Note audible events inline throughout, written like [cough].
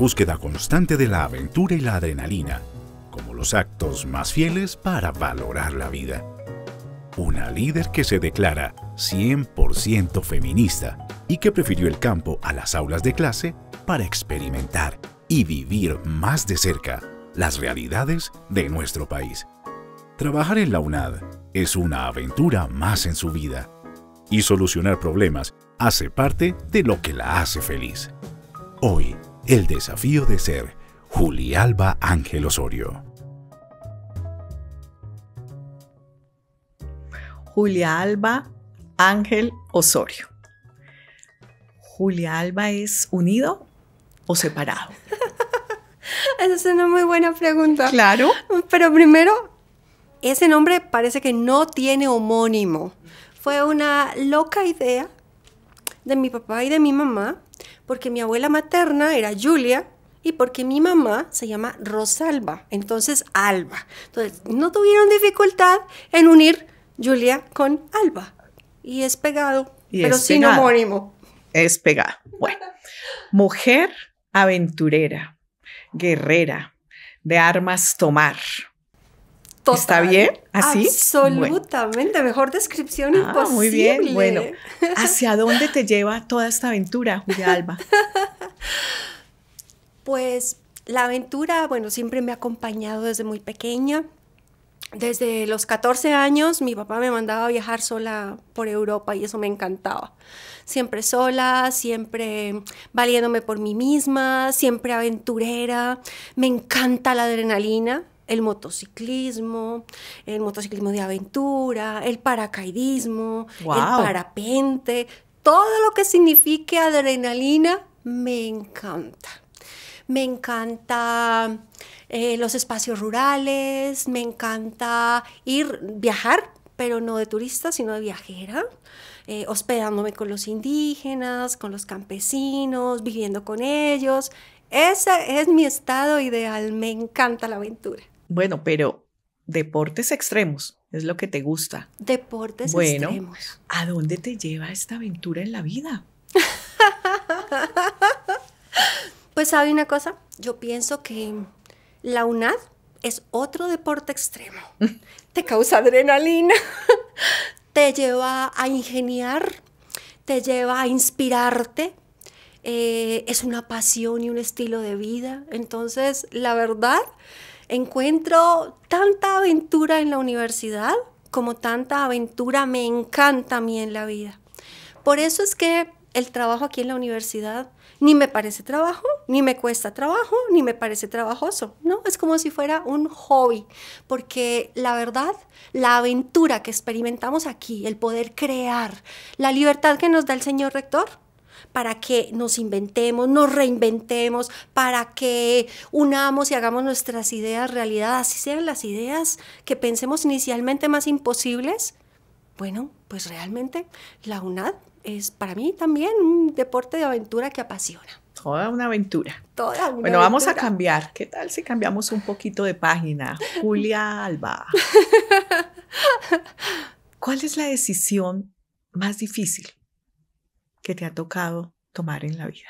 búsqueda constante de la aventura y la adrenalina, como los actos más fieles para valorar la vida. Una líder que se declara 100% feminista y que prefirió el campo a las aulas de clase para experimentar y vivir más de cerca las realidades de nuestro país. Trabajar en la UNAD es una aventura más en su vida y solucionar problemas hace parte de lo que la hace feliz. Hoy, el desafío de ser Julialba Ángel Osorio. Julialba Ángel Osorio. ¿Julialba es unido o separado? [laughs] Esa es una muy buena pregunta. Claro. Pero primero, ese nombre parece que no tiene homónimo. Fue una loca idea de mi papá y de mi mamá porque mi abuela materna era Julia y porque mi mamá se llama Rosalba, entonces Alba. Entonces, no tuvieron dificultad en unir Julia con Alba. Y es pegado, pero sin homónimo. Es pegado. Bueno, mujer aventurera, guerrera, de armas tomar ¿Está bien? ¿Así? Absolutamente, mejor descripción ah, Muy bien, bueno. ¿Hacia [laughs] dónde te lleva toda esta aventura, Julia Alba? [laughs] pues la aventura, bueno, siempre me ha acompañado desde muy pequeña. Desde los 14 años mi papá me mandaba a viajar sola por Europa y eso me encantaba. Siempre sola, siempre valiéndome por mí misma, siempre aventurera. Me encanta la adrenalina, el motociclismo, el motociclismo de aventura, el paracaidismo, el parapente, todo lo que signifique adrenalina me encanta. Me encanta eh, los espacios rurales, me encanta ir, viajar, pero no de turista, sino de viajera. Eh, hospedándome con los indígenas, con los campesinos, viviendo con ellos. Ese es mi estado ideal, me encanta la aventura. Bueno, pero deportes extremos es lo que te gusta. Deportes extremos. ¿a dónde te lleva esta aventura en la vida? [laughs] pues sabe una cosa, yo pienso que la UNAD es otro deporte extremo. [laughs] te causa adrenalina, [laughs] te lleva a ingeniar, te lleva a inspirarte. Eh, es una pasión y un estilo de vida. Entonces, la verdad, encuentro tanta aventura en la universidad como tanta aventura me encanta a mí en la vida. Por eso es que el trabajo aquí en la universidad ni me parece trabajo, ni me cuesta trabajo, ni me parece trabajoso, ¿no? Es como si fuera un hobby, porque la verdad, la aventura que experimentamos aquí, el poder crear, la libertad que nos da el señor rector, para que nos inventemos, nos reinventemos, para que unamos y hagamos nuestras ideas realidad, así sean las ideas que pensemos inicialmente más imposibles. Bueno, pues realmente la UNAD es para mí también un deporte de aventura que apasiona. Toda una aventura. Toda una bueno, vamos a cambiar. ¿Qué tal si cambiamos un poquito de página? [laughs] Julia Alba. [laughs] ¿Cuál es la decisión más difícil que te ha tocado tomar en la vida.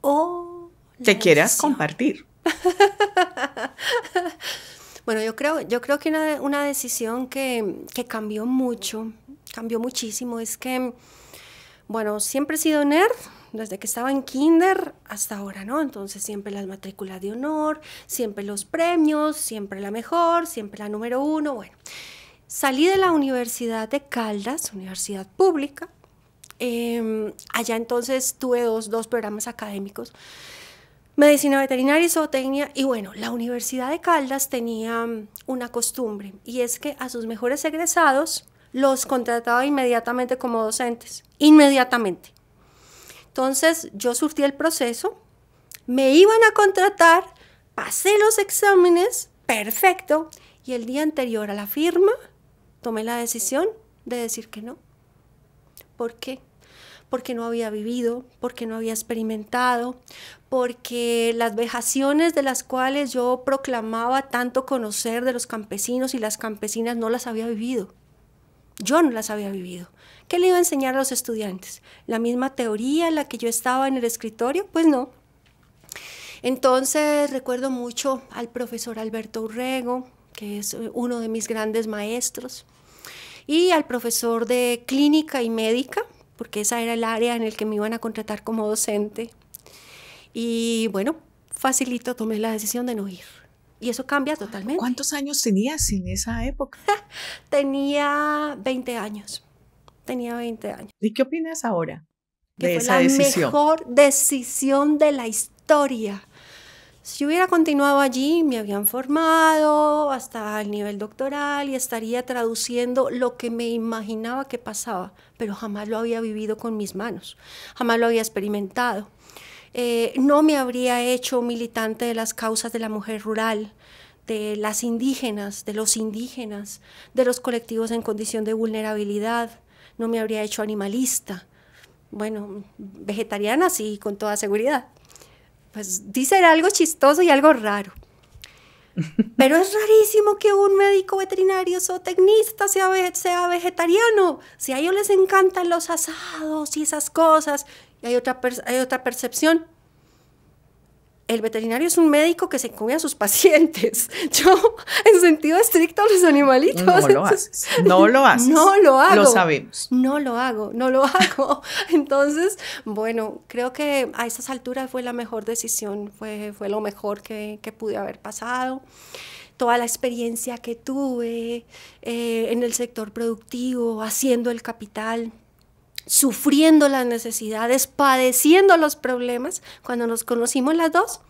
Oh, te quieras compartir. [laughs] bueno, yo creo, yo creo que una, una decisión que, que, cambió mucho, cambió muchísimo, es que, bueno, siempre he sido nerd. Desde que estaba en kinder hasta ahora, ¿no? Entonces siempre las matrículas de honor, siempre los premios, siempre la mejor, siempre la número uno, bueno. Salí de la Universidad de Caldas, universidad pública, Em, allá entonces tuve dos, dos programas académicos, medicina veterinaria y zootecnia, y bueno, la Universidad de Caldas tenía mm, una costumbre, y es que a sus mejores egresados los contrataba inmediatamente como docentes, inmediatamente. Entonces yo surtí el proceso, me iban a contratar, pasé los exámenes, perfecto, y el día anterior a la firma tomé la decisión de decir que no. ¿Por qué? porque no había vivido, porque no había experimentado, porque las vejaciones de las cuales yo proclamaba tanto conocer de los campesinos y las campesinas no las había vivido. Yo no las había vivido. ¿Qué le iba a enseñar a los estudiantes? ¿La misma teoría en la que yo estaba en el escritorio? Pues no. Entonces recuerdo mucho al profesor Alberto Urrego, que es eh, uno de mis grandes maestros, y al profesor de clínica y médica, porque esa era el área en el que me iban a contratar como docente. Y bueno, facilito tomé la decisión de no ir. Y eso cambia totalmente. ¿Cuántos años tenías en esa época? [laughs] tenía 20 años. Tenía 20 años. ¿Y qué opinas ahora de que fue la mejor decisión de la historia. Si hubiera continuado allí, me habían formado hasta el nivel doctoral y estaría traduciendo lo que me imaginaba que pasaba, pero jamás lo había vivido con mis manos, jamás lo había experimentado. Eh, no me habría hecho militante de las causas de la mujer rural, de las indígenas, de los indígenas, de los colectivos en condición de vulnerabilidad, no me habría hecho animalista, bueno, vegetariana sí, con toda seguridad, pues dice algo chistoso y algo raro. [laughs] Pero es rarísimo que un médico veterinario zootecnista sea, sea vegetariano. Si a ellos les encantan los asados y esas cosas, hay otra, hay otra percepción el veterinario es un médico que se come a sus pacientes. [laughs] Yo, en sentido estricto, los animalitos. No lo haces. No lo [laughs] No lo hago. Lo sabemos. No lo hago, no lo [laughs] hago. Entonces, bueno, creo que a esas alturas fue la mejor decisión, fue, fue lo mejor que, pude haber pasado toda la experiencia que tuve eh, en el sector productivo, haciendo el capital, sufriendo las necesidades, padeciendo los problemas. Cuando nos conocimos las dos,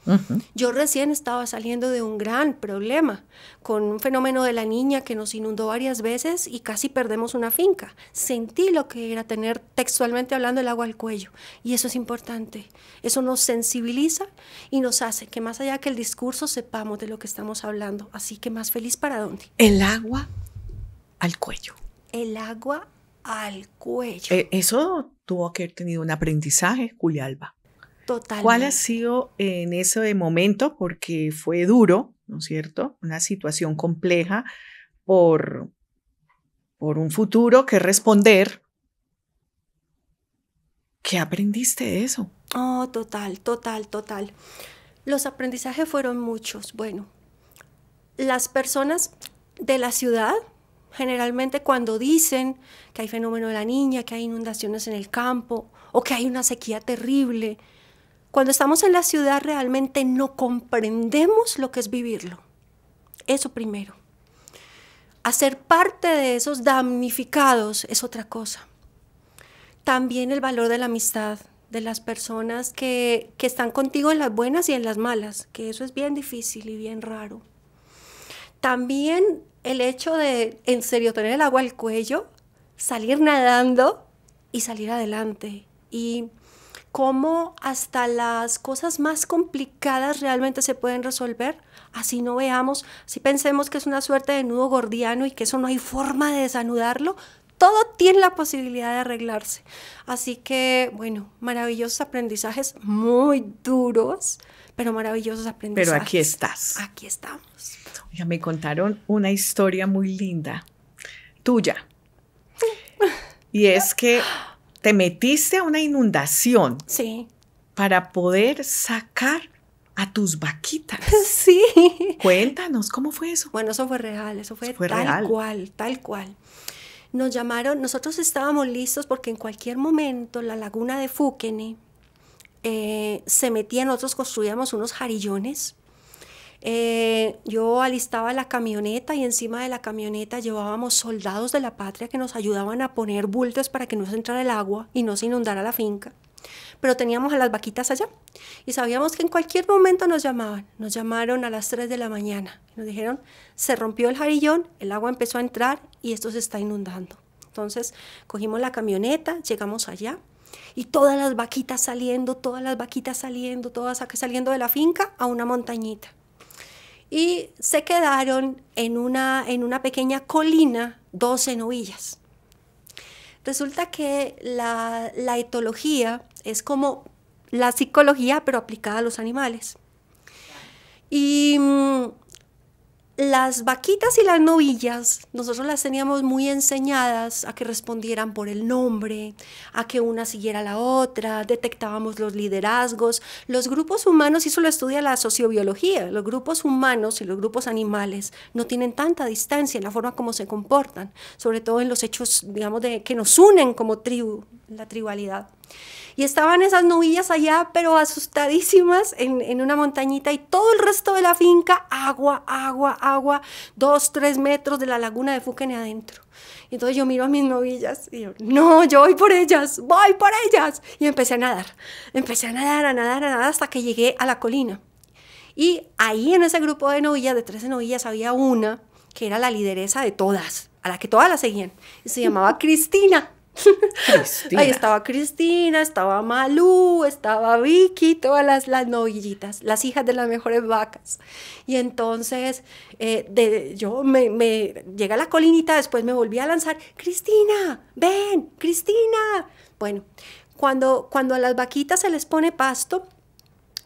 yo recién estaba saliendo de un gran problema, con un fenómeno de la niña que nos inundó varias veces y casi perdemos una finca. Sentí lo que era tener textualmente hablando el agua al cuello y eso es importante. Eso nos sensibiliza y nos hace que más allá que el discurso sepamos de lo que estamos hablando. Así que más feliz para dónde. El agua al cuello. El agua al cuello. E, eso tuvo que haber tenido un aprendizaje, Culialba. Total. ¿Cuál ha sido en ese momento? Porque fue duro, ¿no es cierto? Una situación compleja por, por un futuro que responder. ¿Qué aprendiste de eso? Oh, total, total, total. Los aprendizajes fueron muchos. Bueno, las personas de la ciudad Generalmente cuando dicen que hay fenómeno de la niña, que hay inundaciones en el campo o que hay una sequía terrible, cuando estamos en la ciudad realmente no comprendemos lo que es vivirlo. Eso primero. Hacer parte de esos damnificados es otra cosa. También el valor de la amistad, de las personas que, que están contigo en las buenas y en las malas, que eso es bien difícil y bien raro. También el hecho de, en serio, tener el agua al cuello, salir nadando y salir adelante. Y cómo hasta las cosas más complicadas realmente se pueden resolver, así no veamos, si pensemos que es una suerte de nudo gordiano y que eso no hay forma de desanudarlo, todo tiene la posibilidad de arreglarse. Así que, bueno, maravillosos aprendizajes, muy duros, pero maravillosos aprendizajes. Pero aquí estás. Aquí estamos me contaron una historia muy linda, tuya. Y es que te metiste a una inundación. Sí. Para poder sacar a tus vaquitas. [laughs] Sí. Cuéntanos, ¿cómo fue eso? Bueno, eso fue real, eso fue, tal cual, tal cual. Nos llamaron, nosotros estábamos listos porque en cualquier momento la laguna de Fúquene eh, se metía, nosotros construíamos unos jarillones eh, yo alistaba la camioneta y encima de la camioneta llevábamos soldados de la patria que nos ayudaban a poner bultos para que no se entrara el agua y no se inundara la finca. Pero teníamos a las vaquitas allá y sabíamos que en cualquier momento nos llamaban. Nos llamaron a las 3 de la mañana. Nos dijeron, se rompió el jarillón, el agua empezó a entrar y esto se está inundando. Entonces cogimos la camioneta, llegamos allá y todas las vaquitas saliendo, todas las vaquitas saliendo, todas saliendo de la finca a una montañita y se quedaron en una, en una pequeña colina 12 novillas. Resulta que la, la etología es como la psicología pero aplicada a los animales. Y mm, las vaquitas y las novillas, nosotros las teníamos muy enseñadas a que respondieran por el nombre, a que una siguiera a la otra, detectábamos los liderazgos. Los grupos humanos, y eso lo estudia la sociobiología, los grupos humanos y los grupos animales no tienen tanta distancia en la forma como se comportan, sobre todo en los hechos, digamos, de, que nos unen como tribu, la tribalidad. Y estaban esas novillas allá, pero asustadísimas en, en una montañita y todo el resto de la finca, agua, agua, agua agua, dos, tres metros de la laguna de Fuquene adentro. Y entonces yo miro a mis novillas y yo, no, yo voy por ellas, voy por ellas. Y empecé a nadar, empecé a nadar, a nadar, a nadar hasta que llegué a la colina. Y ahí en ese grupo de novillas, de 13 novillas, había una que era la lideresa de todas, a la que todas las seguían. Y se llamaba [laughs] Cristina. Ahí estaba Cristina, estaba Malú, estaba Vicky, todas las, novillitas, las hijas de las mejores vacas. Y entonces eh, yo me, llega a la colinita, después me volví a lanzar, Cristina, ven, Cristina. Bueno, cuando, cuando a las vaquitas se les pone pasto,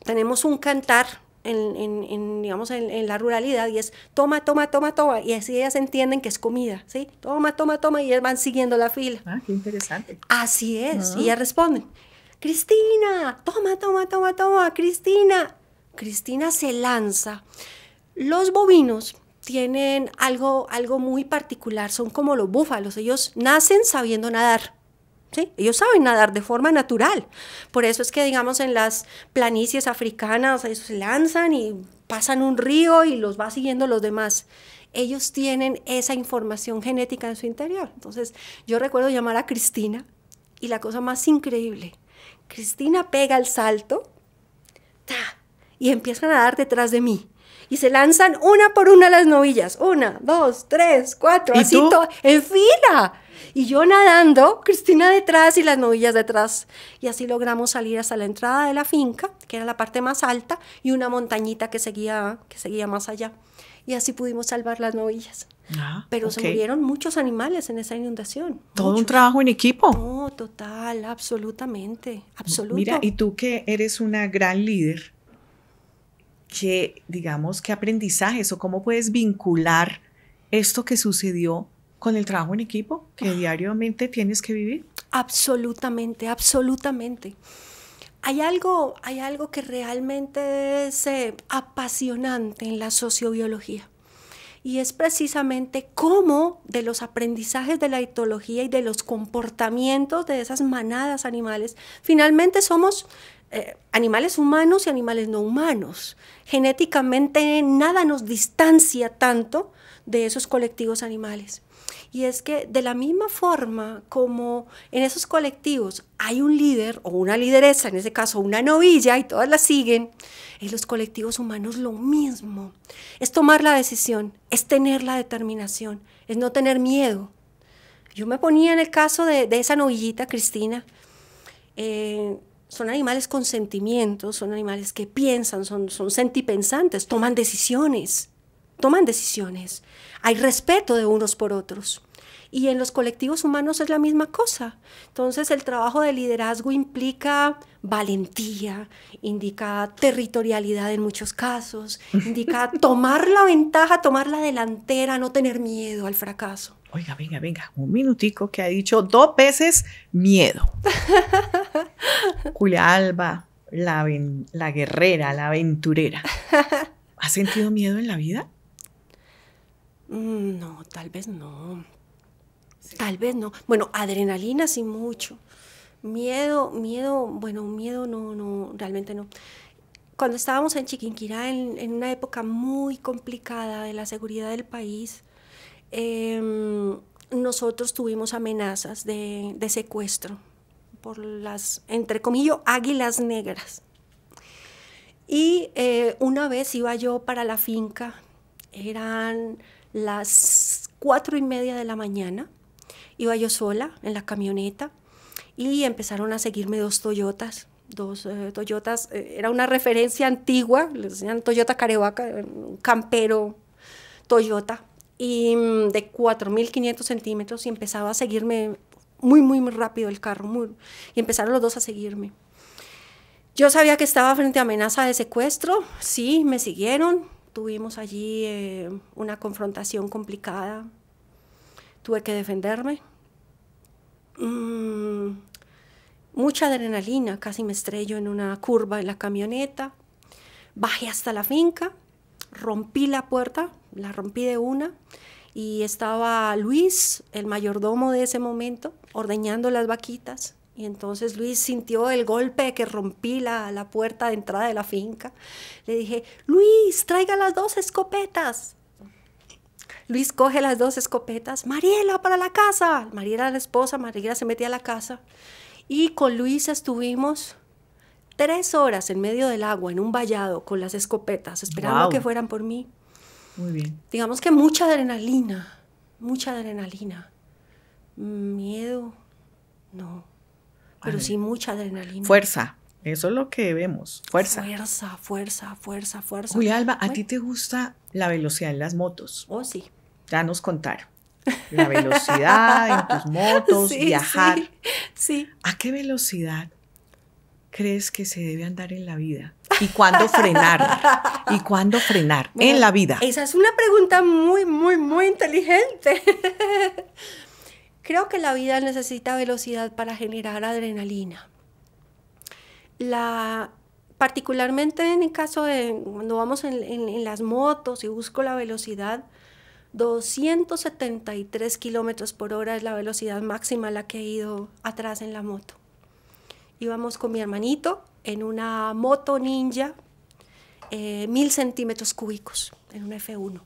tenemos un cantar en, digamos, en, la ruralidad y es toma, toma, toma, toma. Y así ellas entienden que es comida, ¿sí? Toma, toma, toma y ellas van siguiendo la fila. Ah, qué interesante. Así es. Y ah. ellas responden, Cristina, toma, toma, toma, toma, Cristina. Cristina se lanza. Los bovinos tienen algo, algo muy particular, son como los búfalos, ellos nacen sabiendo nadar. ¿Sí? Ellos saben nadar de forma natural. Por eso es que, digamos, en las planicies africanas, ellos se lanzan y pasan un río y los va siguiendo los demás. Ellos tienen esa información genética en su interior. Entonces, yo recuerdo llamar a Cristina y la cosa más increíble, Cristina pega el salto y empieza a nadar detrás de mí y se lanzan una por una las novillas. Una, dos, tres, cuatro, así todo, en fila. Y yo nadando, Cristina detrás y las novillas detrás. Y así logramos salir hasta la entrada de la finca, que era la parte más alta, y una montañita que seguía, que seguía más allá. Y así pudimos salvar las novillas. Ah, Pero se murieron muchos animales en esa inundación. Todo un trabajo en equipo. No, total, absolutamente, absoluto. Mira, y tú que eres una gran líder, digamos, qué aprendizajes o cómo puedes vincular esto que sucedió con el trabajo en equipo que ah. diariamente tienes que vivir? Absolutamente, absolutamente. Hay algo, hay algo que realmente es eh, apasionante en la sociobiología y es precisamente cómo de los aprendizajes de la etología y de los comportamientos de esas manadas animales, finalmente somos eh, animales humanos y animales no humanos. Genéticamente nada nos distancia tanto de esos colectivos animales. Y es que de la misma forma como en esos colectivos hay un líder o una lideresa, en ese caso una novilla y todas la siguen, en los colectivos humanos lo mismo. Es tomar la decisión, es tener la determinación, es no tener miedo. Yo me ponía en el caso de, esa novillita, Cristina, eh, son animales con sentimientos, son animales que piensan, son, son sentipensantes, toman decisiones, toman decisiones. Hay respeto de unos por otros. Y en los colectivos humanos es la misma cosa. Entonces el trabajo de liderazgo implica valentía, indica territorialidad en muchos casos, indica [laughs] tomar la ventaja, tomar la delantera, no tener miedo al fracaso. Oiga, venga, venga, un minutico que ha dicho dos veces miedo. [laughs] Julia Alba, la, la guerrera, la aventurera. [laughs] ¿Has sentido miedo en la vida? Mm, no, tal vez no. Tal vez no. Bueno, adrenalina sí mucho. Miedo, miedo, bueno, miedo no, no, realmente no. Cuando estábamos en Chiquinquirá, en, una época muy complicada de la seguridad del país, em, nosotros tuvimos amenazas de, secuestro por las, entre comillas, águilas negras. Y eh, una vez iba yo para la finca, eran las cuatro y media de la mañana, Iba yo sola en la camioneta y empezaron a seguirme dos Toyotas. Dos eh, Toyotas, eh, era una referencia antigua, les decían Toyota Carevaca, campero Toyota, y mm, de 4.500 centímetros y empezaba a seguirme muy, muy, muy rápido el carro, y empezaron los dos a seguirme. Yo sabía que estaba frente a amenaza de secuestro, sí, me siguieron, tuvimos allí eh, una confrontación complicada, tuve que defenderme. Mm, mucha adrenalina, casi me estrello en una curva en la camioneta. Bajé hasta la finca, rompí la puerta, la rompí de una y estaba Luis, el mayordomo de ese momento, ordeñando las vaquitas. Y entonces Luis sintió el golpe que rompí la, la, puerta de entrada de la finca. Le dije, Luis, traiga las dos escopetas. Luis coge las dos escopetas, Mariela para la casa. Mariela la esposa, Mariela se metía a la casa. Y con Luis estuvimos tres horas en medio del agua, en un vallado, con las escopetas, esperando que fueran por mí. Muy bien. Digamos que mucha adrenalina, mucha adrenalina. Miedo, no. Pero sí mucha adrenalina. Fuerza. Eso es lo que vemos. Fuerza. Fuerza, fuerza, fuerza, fuerza. Uy, Alba, ¿a ti te gusta la velocidad en las motos. Oh, sí. Ya nos contaron. La velocidad en tus [laughs] motos, viajar. Sí, ¿A qué velocidad crees que se debe andar en la vida? ¿Y cuándo frenar? ¿Y cuándo frenar en la vida? Esa es una pregunta muy, muy, muy inteligente. [laughs] Creo que la vida necesita velocidad para generar adrenalina. La particularmente en el caso de cuando vamos en, las motos y busco la velocidad, 273 kilómetros por hora es la velocidad máxima a la que he ido atrás en la moto. Íbamos con mi hermanito en una moto ninja, eh, mil centímetros cúbicos, en un F1.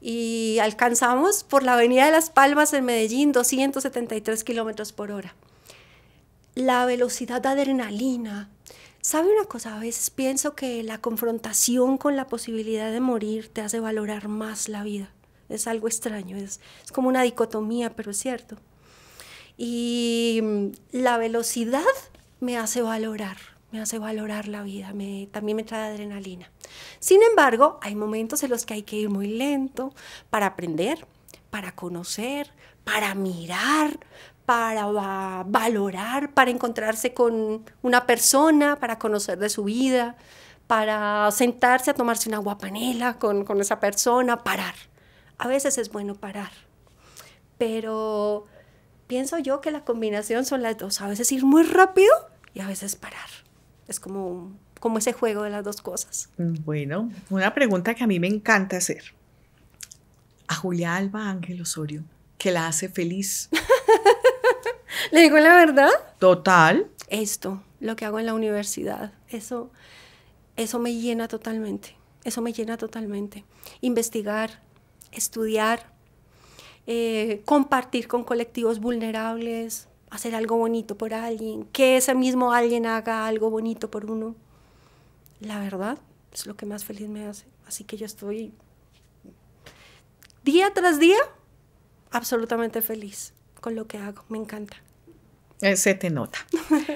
Y alcanzamos por la Avenida de las Palmas en Medellín 273 kilómetros por hora. La velocidad de adrenalina, ¿Sabe una cosa? A veces pienso que la confrontación con la posibilidad de morir te hace valorar más la vida. Es algo extraño, es, como una dicotomía, pero es cierto. Y mm, la velocidad me hace valorar, me hace valorar la vida, también me trae adrenalina. Sin embargo, hay momentos en los que hay que ir muy lento para aprender, para conocer, para mirar, para valorar, para encontrarse con una persona, para conocer de su vida, para sentarse a tomarse una guapanela con, con esa persona, parar. A veces es bueno parar, pero pienso yo que la combinación son las dos, a veces ir muy rápido y a veces parar. Es como, como ese juego de las dos cosas. Bueno, una pregunta que a mí me encanta hacer. A Julia Alba Ángel Osorio, que la hace feliz. [laughs] ¿Le digo la verdad? Total. Esto, lo que hago en la universidad, eso, eso me llena totalmente. Eso me llena totalmente. Investigar, estudiar, eh, compartir con colectivos vulnerables, hacer algo bonito por alguien, que ese mismo alguien haga algo bonito por uno. La verdad es lo que más feliz me hace. Así que yo estoy día tras día absolutamente feliz con lo que hago, me encanta. Eh, se te nota. [laughs]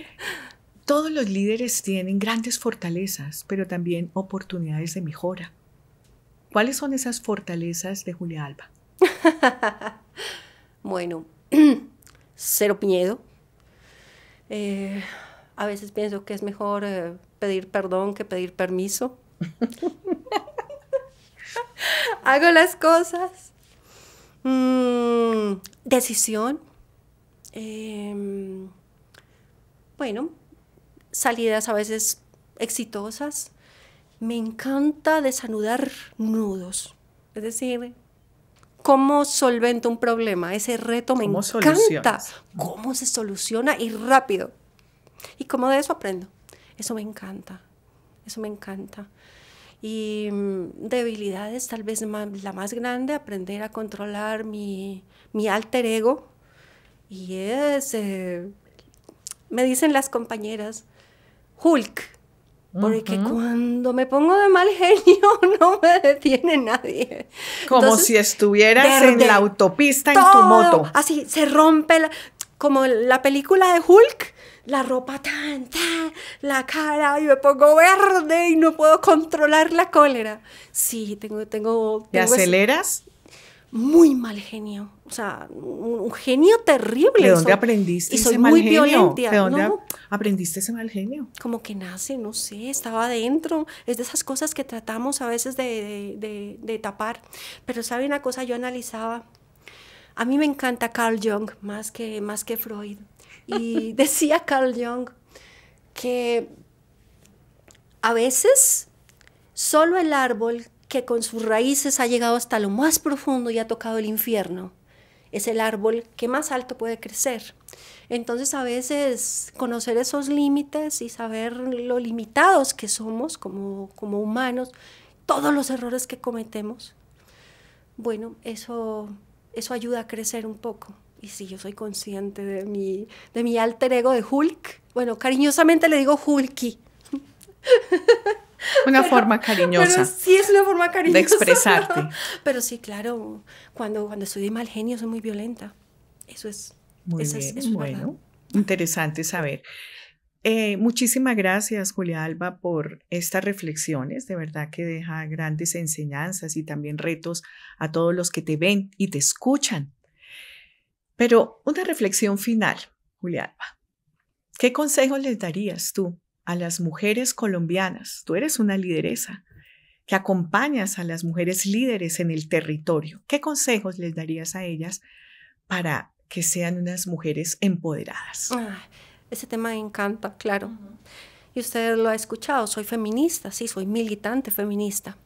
Todos los líderes tienen grandes fortalezas, pero también oportunidades de mejora. ¿Cuáles son esas fortalezas de Julia Alba? [laughs] bueno, [clears throat] cero piñedo. Eh, a veces pienso que es mejor eh, pedir perdón que pedir permiso. [laughs] Hago las cosas Mm, decisión. Em, bueno, salidas a veces exitosas. Me encanta desanudar nudos. Es decir, cómo solvento un problema. Ese reto me encanta. Cómo se soluciona y rápido. Y cómo de eso aprendo. Eso me encanta. Eso me encanta y mm, debilidades, tal vez la más grande, aprender a controlar mi, mi alter ego. Y es, eh, me dicen las compañeras, Hulk. Porque cuando me pongo de mal genio [laughs] no me detiene nadie. Como si estuvieras en la autopista en tu moto. Así, se rompe como la película de Hulk la ropa tan, tan, la cara y me pongo verde y no puedo controlar la cólera. Sí, tengo... tengo, ¿Te aceleras? Muy mal genio, o sea, un, genio terrible. ¿De dónde aprendiste y soy muy Violenta. ¿De dónde aprendiste ese mal genio? Como que nace, no sé, estaba adentro. Es de esas cosas que tratamos a veces de, tapar. Pero sabe una cosa, yo analizaba, a mí me encanta Carl Jung más que, más que Freud. Y decía Carl Jung que a veces solo el árbol que con sus raíces ha llegado hasta lo más profundo y ha tocado el infierno es el árbol que más alto puede crecer. Entonces a veces conocer esos límites y saber lo limitados que somos como, humanos, todos los errores que cometemos, bueno, eso ayuda a crecer un poco y sí, yo soy consciente de mi, de mi alter ego de Hulk, bueno, cariñosamente le digo Hulky. [laughs] Una forma cariñosa. sí, es una forma cariñosa. De expresarte. [laughs] Pero sí, claro, cuando, cuando estoy de mal genio soy muy violenta. Eso es. Muy bueno. Interesante saber. Eh, muchísimas gracias, Julia Alba, por estas reflexiones. De verdad que deja grandes enseñanzas y también retos a todos los que te ven y te escuchan pero una reflexión final, Julialba. ¿Qué consejo les darías tú a las mujeres colombianas? Tú eres una lideresa que acompañas a las mujeres líderes en el territorio. ¿Qué consejos les darías a ellas para que sean unas mujeres empoderadas? Ah, ese tema me encanta, claro. Y usted lo ha escuchado, soy feminista, sí, soy militante feminista.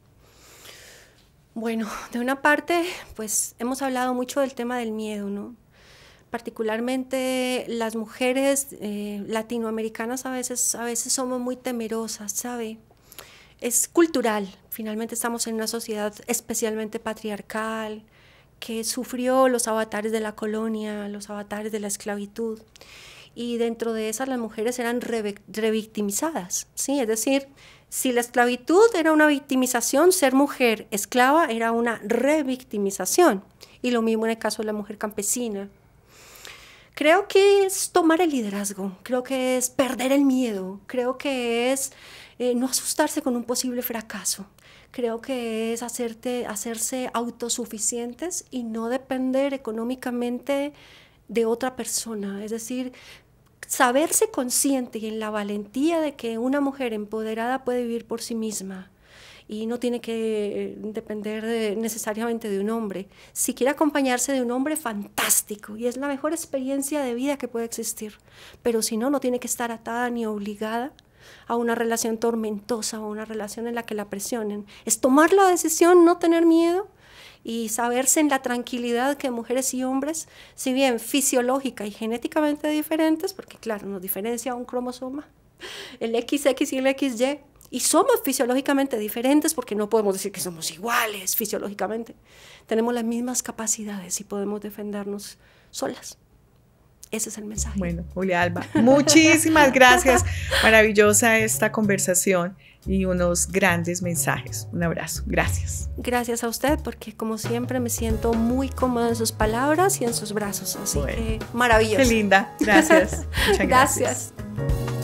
Bueno, de una parte, pues hemos hablado mucho del tema del miedo, ¿no? particularmente las mujeres eh, latinoamericanas a veces, a veces somos muy temerosas, ¿sabe? Es cultural, finalmente estamos en una sociedad especialmente patriarcal, que sufrió los avatares de la colonia, los avatares de la esclavitud. Y dentro de esas las mujeres eran revictimizadas, ¿sí? Es decir, si la esclavitud era una victimización, ser mujer esclava era una revictimización. Y lo mismo en el caso de la mujer campesina. Creo que es tomar el liderazgo, creo que es perder el miedo, creo que es eh, no asustarse con un posible fracaso, creo que es hacerte, hacerse autosuficientes y no depender económicamente de otra persona, es decir, saberse consciente y en la valentía de que una mujer empoderada puede vivir por sí misma, y no tiene que eh, depender necesariamente de un hombre. Si quiere acompañarse de un hombre, fantástico, y es la mejor experiencia de vida que puede existir. Pero si no, no tiene que estar atada ni obligada a una relación tormentosa o una relación en la que la presionen. Es tomar la decisión, no tener miedo y saberse en la tranquilidad que mujeres y hombres, si bien fisiológica y genéticamente diferentes, porque claro, nos diferencia un cromosoma, el XX y el XY, y somos fisiológicamente diferentes porque no podemos decir que somos iguales fisiológicamente. Tenemos las mismas capacidades y podemos defendernos solas. Ese es el mensaje. Bueno, Julia Alba, muchísimas gracias. [laughs] Maravillosa esta conversación y unos grandes mensajes. Un abrazo. Gracias. Gracias a usted porque como siempre me siento muy cómoda en sus palabras y en sus brazos. Así que maravilloso. Qué linda. Gracias. [laughs] Muchas gracias. gracias.